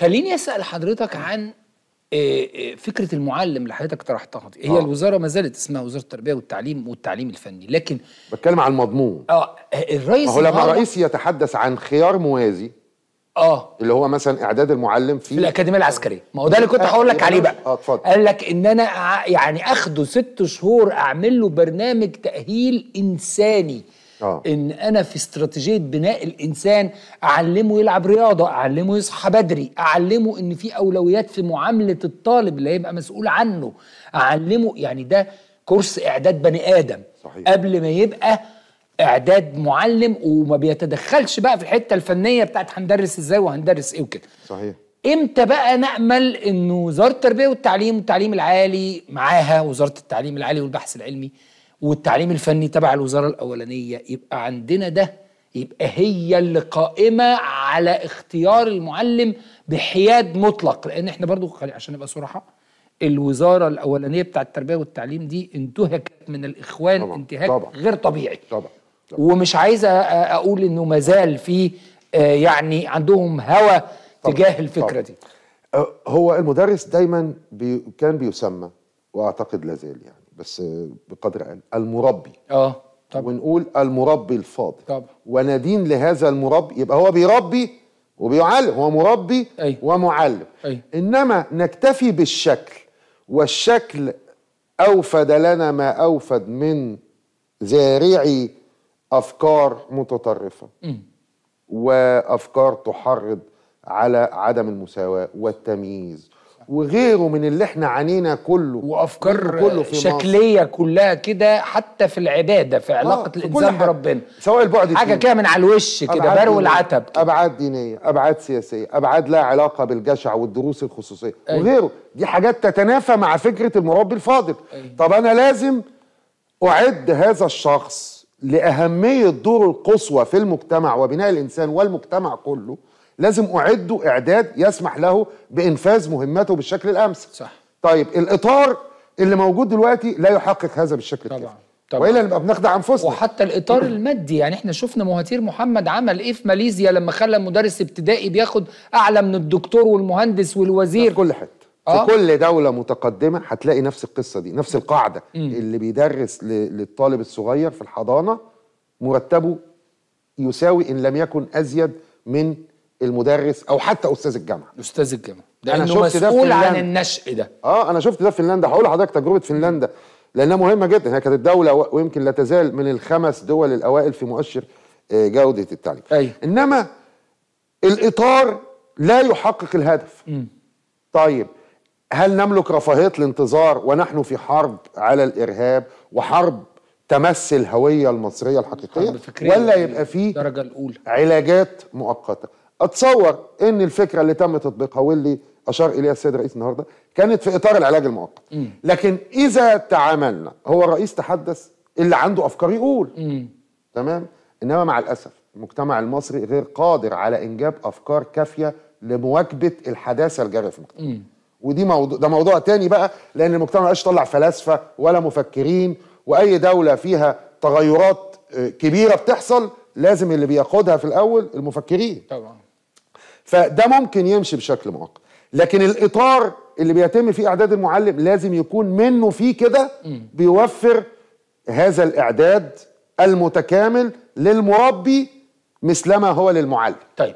خليني اسال حضرتك نعم. عن آه، آه، فكره المعلم اللي حضرتك طرحتها دي هي آه. الوزاره ما زالت اسمها وزاره التربيه والتعليم والتعليم الفني لكن بتكلم عن المضمون اه الرئيس هو لما الرئيس يتحدث عن خيار موازي اه اللي هو مثلا اعداد المعلم في, في الاكاديميه العسكريه ما هو ده اللي كنت آه، هقول لك عليه بقى اه اتفضل قال لك ان انا يعني اخده ست شهور اعمل له برنامج تاهيل انساني أوه. ان انا في استراتيجيه بناء الانسان اعلمه يلعب رياضه اعلمه يصحى بدري اعلمه ان في اولويات في معامله الطالب اللي هيبقى مسؤول عنه اعلمه يعني ده كورس اعداد بني ادم صحيح. قبل ما يبقى اعداد معلم وما بيتدخلش بقى في الحته الفنيه بتاعت هندرس ازاي وهندرس ايه وكده صحيح امتى بقى نامل انه وزاره التربيه والتعليم والتعليم العالي معاها وزاره التعليم العالي والبحث العلمي والتعليم الفني تبع الوزاره الاولانيه يبقى عندنا ده يبقى هي اللي قائمه على اختيار المعلم بحياد مطلق لان احنا برضو عشان نبقى صراحه الوزاره الاولانيه بتاع التربيه والتعليم دي انتهكت من الاخوان طبعًا انتهاك طبعًا غير طبيعي طبعًا طبعًا ومش عايزه اقول انه ما زال في آه، يعني عندهم هوى تجاه الفكره طبعًا. دي أه، هو المدرس دايما بي كان بيسمى واعتقد لازال يعني بس بقدر أقل المربي اه طبعا ونقول المربي الفاضل طبعا وندين لهذا المربي يبقى هو بيربي وبيعلم هو مربي أي. ومعلم أي. انما نكتفي بالشكل والشكل اوفد لنا ما اوفد من زارعي افكار متطرفه م. وافكار تحرض على عدم المساواه والتمييز وغيره من اللي احنا عانينا كله وافكار كله في شكليه مصر. كلها كده حتى في العباده في آه، علاقه آه الانسان بربنا سواء البعد حاجه كده من على الوش كده برو العتب كدا. ابعاد دينيه ابعاد سياسيه ابعاد لها علاقه بالجشع والدروس الخصوصيه أي. وغيره دي حاجات تتنافى مع فكره المربي الفاضل طب انا لازم اعد هذا الشخص لاهميه دوره القصوى في المجتمع وبناء الانسان والمجتمع كله لازم أعده إعداد يسمح له بإنفاذ مهمته بالشكل الأمثل صح طيب الإطار اللي موجود دلوقتي لا يحقق هذا بالشكل طبعا الكافي طبعا والا نبقى بنخدع انفسنا وحتى الاطار المادي يعني احنا شفنا مهاتير محمد عمل ايه في ماليزيا لما خلى مدرس ابتدائي بياخد اعلى من الدكتور والمهندس والوزير في كل حته آه. في كل دولة متقدمة هتلاقي نفس القصة دي نفس القاعدة م. اللي بيدرس للطالب الصغير في الحضانة مرتبه يساوي إن لم يكن أزيد من المدرس او حتى استاذ الجامعه استاذ الجامعه ده انا شفت ده مسؤول عن النشء ده اه انا شفت ده في فنلندا هقول لحضرتك تجربه فنلندا لانها مهمه جدا هي كانت الدوله ويمكن لا تزال من الخمس دول الاوائل في مؤشر آه، جوده التعليم أي. انما الاطار لا يحقق الهدف م. طيب هل نملك رفاهيه الانتظار ونحن في حرب على الارهاب وحرب تمس الهويه المصريه الحقيقيه ولا يبقى في الدرجه الاولى علاجات مؤقته اتصور ان الفكره اللي تم تطبيقها واللي اشار اليها السيد الرئيس النهارده كانت في اطار العلاج المؤقت لكن اذا تعاملنا هو الرئيس تحدث اللي عنده افكار يقول تمام انما مع الاسف المجتمع المصري غير قادر على انجاب افكار كافيه لمواكبه الحداثه الجاريه في المجتمع مم. ودي موضوع ده موضوع تاني بقى لان المجتمع مش طلع فلاسفه ولا مفكرين واي دوله فيها تغيرات آه، كبيره بتحصل لازم اللي بياخدها في الاول المفكرين طبعا فده ممكن يمشي بشكل مؤقت لكن الاطار اللي بيتم فيه اعداد المعلم لازم يكون منه فيه كده بيوفر هذا الاعداد المتكامل للمربي مثلما هو للمعلم طيب